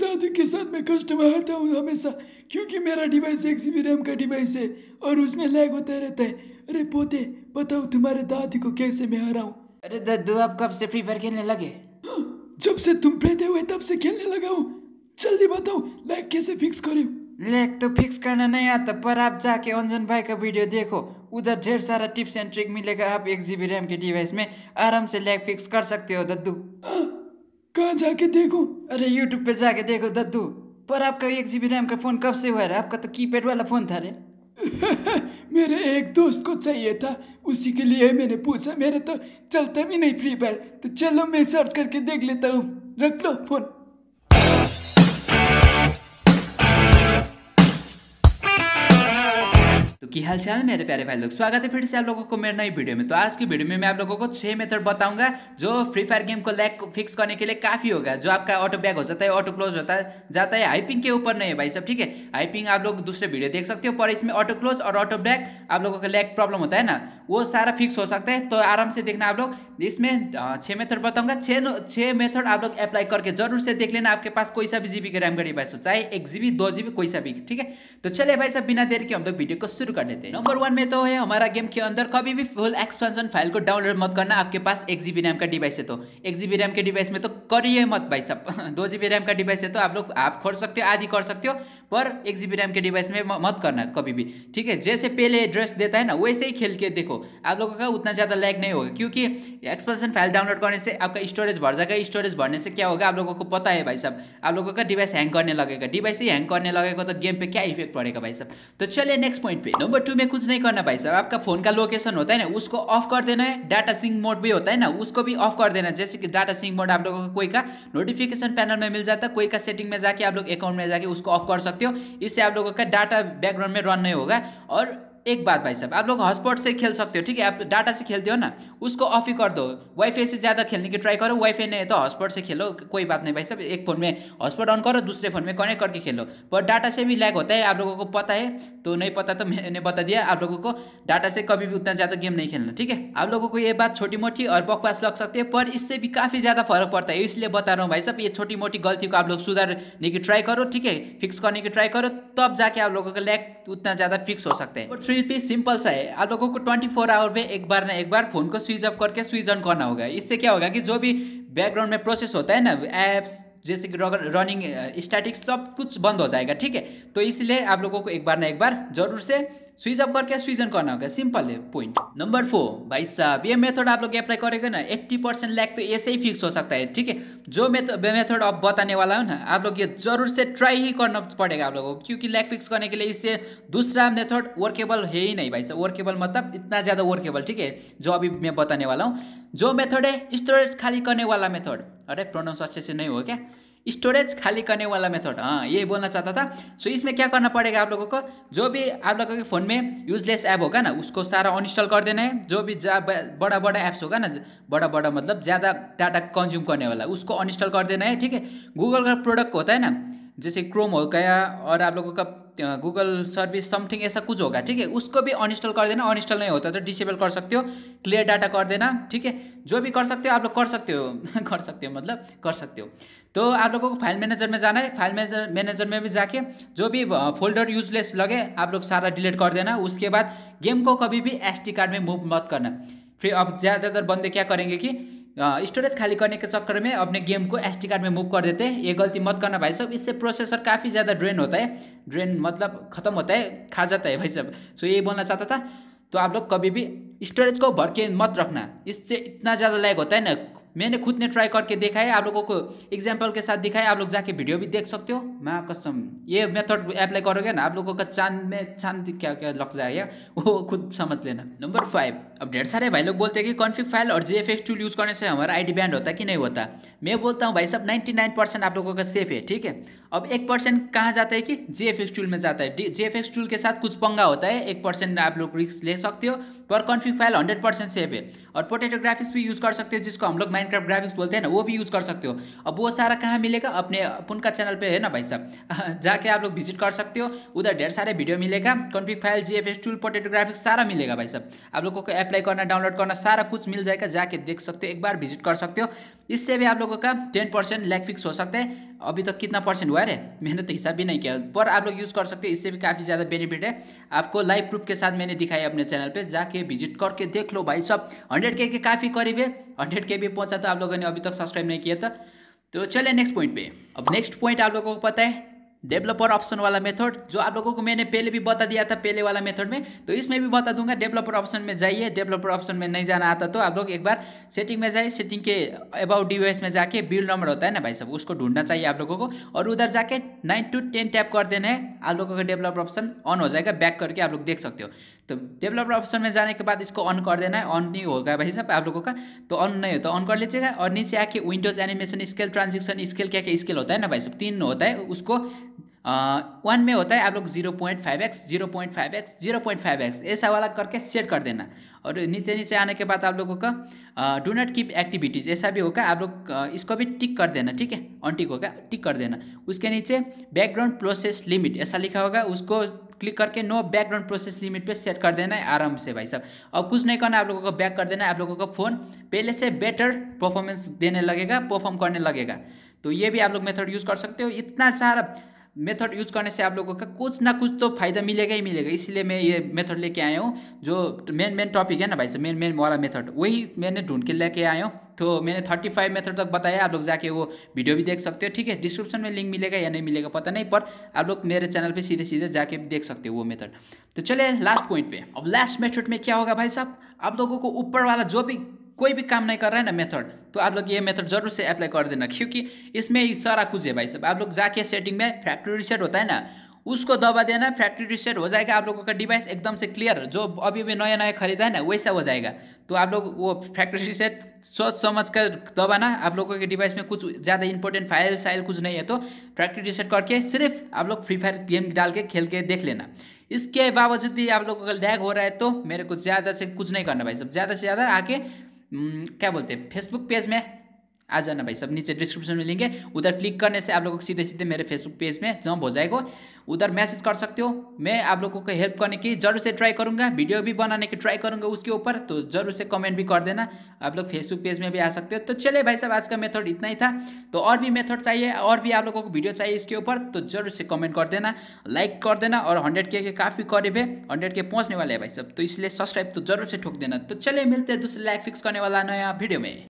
दादू के साथ मैं कस्टमर आता हूँ हमेशा क्योंकि मेरा डिवाइस एक जी रैम का डिवाइस है और उसमें लैग होता रहता है अरे पोते बताओ तुम्हारे दादी को कैसे मैं हूँ अरे दादू आप कब से फ्री फायर खेलने लगे जब से तुम पैदे हुए तब से खेलने लगा हूँ जल्दी बताओ लैग कैसे फिक्स करे लैग तो फिक्स करना नहीं आता पर आप जाके अंजन भाई का वीडियो देखो उधर ढेर सारा टिप्स एंड ट्रिक मिलेगा आप एक जी रैम के डिवाइस में आराम से लैग फिक्स कर सकते हो दद्दू हाँ, कहाँ जाके देखो अरे यूट्यूब पे जाके देखो दद्दू पर आपका एक जी बी रैम का फ़ोन कब से हुआ है आपका तो की पैड वाला फ़ोन था रे मेरे एक दोस्त को चाहिए था उसी के लिए मैंने पूछा मेरे तो चलता भी नहीं फ्री फायर तो चलो मैं सर्च करके देख लेता हूँ रख लो फ़ोन कि हाल चाल मेरे प्यारे भाई लोग स्वागत है फिर से आप लोगों को मेरे नई वीडियो में तो आज की वीडियो में मैं आप लोगों को छह मेथड बताऊंगा जो फ्री फायर गेम को लैग फिक्स करने के लिए काफी होगा जो आपका ऑटो बैग हो जाता है ऑटो क्लोज होता है जाता है हाइपिंग के ऊपर नहीं है भाई सब ठीक है हाइपिंग आप लोग दूसरे वीडियो देख सकते हो पर इसमें ऑटो क्लोज और ऑटो बैग आप लोगों का लैग प्रॉब्लम होता है ना वो सारा फिक्स हो सकता है तो आराम से देखना आप लोग इसमें छः मेथड बताऊंगा छः छः मेथड आप लोग अप्लाई करके जरूर से देख लेना आपके पास कोई सा भी जीबी के रैम का डिवाइस हो चाहे एक जीबी दो जीबी कोई सा भी ठीक है तो चले भाई सब बिना देर के हम लोग वीडियो को शुरू कर करने थे नंबर वन में तो है हमारा गेम के अंदर कभी भी फुल एक्सपेंशन फाइल को डाउनलोड मत करना आपके पास एक जीबी रैम का डिवाइस है तो एक जीबी रैम के डिवाइस में तो करिए मत भाई सब दो जीबी रैम का डिवाइस है तो आप लोग आप खोल सकते हो आदि कर सकते हो पर एक जीबी रैम के डिवाइस में मत करना कभी भी ठीक है जैसे पहले एड्रेस देता है ना वैसे ही खेल के देखो आप लोगों का उतना ज़्यादा लैग नहीं होगा क्योंकि एक्सपेंशन फाइल डाउनलोड करने से आपका स्टोरेज भर जाएगा स्टोरेज भरने से क्या होगा आप लोगों को पता है भाई साहब आप लोगों का डिवाइस हैंग करने लगेगा डिवाइस ही हैंग करने लगेगा तो गेम पे क्या इफेक्ट पड़ेगा भाई साहब तो चलिए नेक्स्ट पॉइंट पे नंबर टू में कुछ नहीं करना भाई साहब आपका फोन का लोकेशन होता है ना उसको ऑफ कर देना है डाटा सिंग मोड भी होता है ना उसको भी ऑफ कर देना जैसे कि डाटा सिंग मोड आप लोगों को कोई का नोटिफिकेशन पैनल में मिल जाता है कोई का सेटिंग में जाके आप लोग अकाउंट में जाके उसको ऑफ कर सकते हो इससे आप लोगों का डाटा बैकग्राउंड में रन नहीं होगा और एक बात भाई साहब आप लोग हॉटस्पॉट से खेल सकते हो ठीक है आप डाटा से खेलते हो ना उसको ऑफ ही कर दो वाईफाई से ज़्यादा खेलने की ट्राई करो वाईफाई नहीं है तो हॉटस्पॉट से खेलो कोई बात नहीं भाई साहब एक फ़ोन में हॉटस्पॉट ऑन करो दूसरे फ़ोन में कनेक्ट करके खेलो पर डाटा से भी लैग होता है आप लोगों को पता है तो नहीं पता तो मैंने बता दिया आप लोगों को डाटा से कभी भी उतना ज़्यादा गेम नहीं खेलना ठीक है आप लोगों को ये बात छोटी मोटी और बकवास लग सकती है पर इससे भी काफ़ी ज़्यादा फर्क पड़ता है इसलिए बता रहा हूँ भाई साहब ये छोटी मोटी गलती को आप लोग सुधारने की ट्राई करो ठीक है फिक्स करने की ट्राई करो तब जाके आप लोगों का लैग उतना ज़्यादा फिक्स हो सकता है यूज भी सिंपल सा है आप लोगों को ट्वेंटी फोर आवर में एक बार ना एक बार फोन को स्विच ऑफ करके स्विच ऑन करना होगा इससे क्या होगा कि जो भी बैकग्राउंड में प्रोसेस होता है ना ऐप्स जैसे कि रनिंग स्टैटिक uh, सब कुछ बंद हो जाएगा ठीक है तो इसलिए आप लोगों को एक बार ना एक बार जरूर से स्विच ऑफ करके स्विच ऑन करना होगा सिंपल है पॉइंट नंबर फोर भाई साहब ये मेथड आप लोग अप्लाई करेगा ना एट्टी परसेंट लैक तो ऐसे ही फिक्स हो सकता है ठीक है जो मेथड अब बताने वाला हो ना आप लोग ये जरूर से ट्राई ही करना पड़ेगा आप लोगों को क्योंकि लैक फिक्स करने के लिए इससे दूसरा मेथड वर्केबल है ही नहीं भाई साहब वर्केबल मतलब इतना ज़्यादा वर्केबल ठीक है जो अभी मैं बताने वाला हूँ जो मेथड है स्टोरेज खाली करने वाला मेथड अरे प्रोनाउंस अच्छे से नहीं हो क्या स्टोरेज खाली करने वाला मेथड हाँ ये बोलना चाहता था सो इसमें क्या करना पड़ेगा आप लोगों को जो भी आप लोगों के फ़ोन में यूजलेस ऐप होगा ना उसको सारा अनइंस्टॉल कर देना है जो भी बड़ा बड़ा ऐप्स होगा ना बड़ा बड़ा मतलब ज़्यादा डाटा कंज्यूम करने वाला उसको अनइंस्टॉल कर देना है ठीक है गूगल का प्रोडक्ट होता है ना जैसे क्रोम हो गया और आप लोगों का गूगल सर्विस समथिंग ऐसा कुछ होगा ठीक है उसको भी अनइंस्टॉल कर देना अनइंस्टॉल नहीं होता तो डिसेबल कर सकते हो क्लियर डाटा कर देना ठीक है जो भी कर सकते हो आप लोग कर सकते हो कर सकते हो मतलब कर सकते हो तो आप लोगों को फाइल मैनेजर में जाना है फाइल मैनेजर मैनेजर में भी जाके जो भी फोल्डर यूजलेस लगे आप लोग सारा डिलीट कर देना उसके बाद गेम को कभी भी एस कार्ड में मूव मत करना फिर अब ज़्यादातर बंदे क्या करेंगे कि स्टोरेज खाली करने के चक्कर में अपने गेम को एस कार्ड में मूव कर देते हैं ये गलती मत करना भाई साहब इससे प्रोसेसर काफ़ी ज़्यादा ड्रेन होता है ड्रेन मतलब ख़त्म होता है खा जाता है भाई साहब सो यही बोलना चाहता था तो आप लोग कभी भी स्टोरेज को भर के मत रखना इससे इतना ज़्यादा लैग होता है ना मैंने खुद ने ट्राई करके देखा है आप लोगों को एग्जाम्पल के साथ दिखाया आप लोग जाके वीडियो भी देख सकते हो माँ कसम ये मेथड अप्लाई करोगे ना आप लोगों का चांद में चांद क्या क्या लग जाएगा वो खुद समझ लेना नंबर फाइव अब ढेर सारे भाई लोग बोलते हैं कि कॉन्फिक फाइल और जी एफ टूल यूज़ करने से हमारा आई डी बैंड होता है कि नहीं होता मैं बोलता हूँ भाई साहब नाइन्टी नाइन परसेंट आप लोगों का सेफ है ठीक है अब एक परसेंट कहाँ जाता है कि जे एफ एक्स टूल में जाता है जे एफ एक्स टूल के साथ कुछ पंगा होता है एक परसेंट आप लोग रिस्क ले सकते हो पर config file hundred percent safe है और पोटेटो ग्राफिक्स भी यूज़ कर सकते हो जिसको हम लोग माइनक्राफ्ट ग्राफिक्स बोलते हैं ना वो भी यूज़ कर सकते हो अब वो सारा कहाँ मिलेगा अपने अपन का चैनल पर है ना भाई साहब जाके आप लोग विजिट कर सकते हो उधर ढेर सारे वीडियो मिलेगा config file G F tool potato graphics सारा मिलेगा भाई साहब आप लोगों को अप्लाई करना डाउनलोड करना सारा कुछ मिल जाएगा जाके देख सकते हो एक बार विजिट कर सकते हो इससे भी आप लोगों का टेन परसेंट फिक्स हो सकता है अभी तक कितना परसेंट हुआ है बराबर है मेहनत तो हिसाब भी नहीं किया पर आप लोग यूज़ कर सकते इससे भी काफ़ी ज़्यादा बेनिफिट है आपको लाइव प्रूफ के साथ मैंने दिखाया अपने चैनल पे जाके विजिट करके देख लो भाई सब हंड्रेड के काफ़ी करीब है हंड्रेड के भी पहुंचा तो आप लोगों ने अभी तक सब्सक्राइब नहीं किया था तो चले नेक्स्ट पॉइंट पे अब नेक्स्ट पॉइंट आप लोगों को पता है डेवलपर ऑप्शन वाला मेथड जो आप लोगों को मैंने पहले भी बता दिया था पहले वाला मेथड में तो इसमें भी बता दूंगा डेवलपर ऑप्शन में जाइए डेवलपर ऑप्शन में नहीं जाना आता तो आप लोग एक बार सेटिंग में जाइए सेटिंग के अबाउट डिवाइस में जाके बिल नंबर होता है ना भाई सब उसको ढूंढना चाहिए आप लोगों को और उधर जाके नाइन टू टेन टैप कर देना है आप लोगों का डेवलपर ऑप्शन ऑन हो जाएगा बैक करके आप लोग देख सकते हो तो डेवलपर ऑप्शन में जाने के बाद इसको ऑन कर देना है ऑन नहीं होगा भाई साहब आप लोगों का तो ऑन नहीं होता ऑन कर लीजिएगा और नीचे आके windows animation scale transaction scale क्या क्या स्केल होता है ना भाई साहब तीन होता है उसको वन में होता है आप लोग zero point five X zero point five X zero point five X ऐसा वाला करके सेट कर देना और नीचे नीचे आने के बाद आप लोगों का डू नॉट कीप एक्टिविटीज़ ऐसा भी होगा आप लोग इसको भी टिक कर देना ठीक है ऑन टिक होगा टिक कर देना उसके नीचे बैकग्राउंड प्रोसेस लिमिट ऐसा लिखा होगा उसको क्लिक करके नो बैकग्राउंड प्रोसेस लिमिट पे सेट कर देना है आराम से भाई साहब अब कुछ नहीं करना आप लोगों को बैक कर देना है आप लोगों का फ़ोन पहले से बेटर परफॉर्मेंस देने लगेगा परफॉर्म करने लगेगा तो ये भी आप लोग मेथड यूज़ कर सकते हो इतना सारा मेथड यूज करने से आप लोगों का कुछ ना कुछ तो फायदा मिलेगा ही मिलेगा इसलिए मैं ये मेथड लेके आया हूँ जो मेन मेन टॉपिक है ना भाई साहब मेन मेन वाला मेथड वही मैंने ढूंढ के लेके आया हूँ तो मैंने थर्टी फाइव मेथड तक बताया आप लोग जाके वो वीडियो भी देख सकते हो ठीक है डिस्क्रिप्शन में लिंक मिलेगा या नहीं मिलेगा पता नहीं पर आप लोग मेरे चैनल पर सीधे सीधे जाके देख सकते हो वो मेथड तो चले लास्ट पॉइंट पे अब लास्ट मेथड में क्या होगा भाई साहब आप लोगों को ऊपर वाला जो भी कोई भी काम नहीं कर रहा है ना मेथड तो आप लोग ये मेथड जरूर से अप्लाई कर देना क्योंकि इसमें सारा कुछ है भाई साहब आप लोग जाके सेटिंग में फैक्ट्री रिसेट होता है ना उसको दबा देना फैक्ट्री रिसेट हो जाएगा आप लोगों का डिवाइस एकदम से क्लियर जो अभी भी नया नया खरीदा है ना वैसा हो जाएगा तो आप लोग वो फैक्ट्री रिसेट सोच समझ कर दबाना आप लोगों के डिवाइस में कुछ ज़्यादा इंपॉर्टेंट फाइल साइल कुछ नहीं है तो फैक्ट्री रिसेट करके सिर्फ आप लोग फ्री फायर गेम डाल के खेल के देख लेना इसके बावजूद भी आप लोगों का लैग हो रहा है तो मेरे को ज़्यादा से कुछ नहीं करना भाई सब ज़्यादा से ज़्यादा आके हम्म, क्या बोलते हैं फेसबुक पेज में आ जाना भाई सब नीचे डिस्क्रिप्शन में लिंक है उधर क्लिक करने से आप लोगों को सीधे सीधे मेरे फेसबुक पेज में जंप हो जाएगा उधर मैसेज कर सकते हो मैं आप लोगों को हेल्प करने की जरूर से ट्राई करूंगा वीडियो भी बनाने की ट्राई करूंगा उसके ऊपर तो जरूर से कमेंट भी कर देना आप लोग फेसबुक पेज में भी आ सकते हो तो चले भाई साहब आज का मेथड इतना ही था तो और भी मेथड चाहिए और भी आप लोगों को वीडियो चाहिए इसके ऊपर तो जरूर से कमेंट कर देना लाइक कर देना और हंड्रेड के काफ़ी करीब है हंड्रेड के पहुँचने वाले हैं भाई साहब तो इसलिए सब्सक्राइब तो जरूर से ठोक देना तो चले मिलते हैं दूसरे लाइक फिक्स करने वाला नया वीडियो में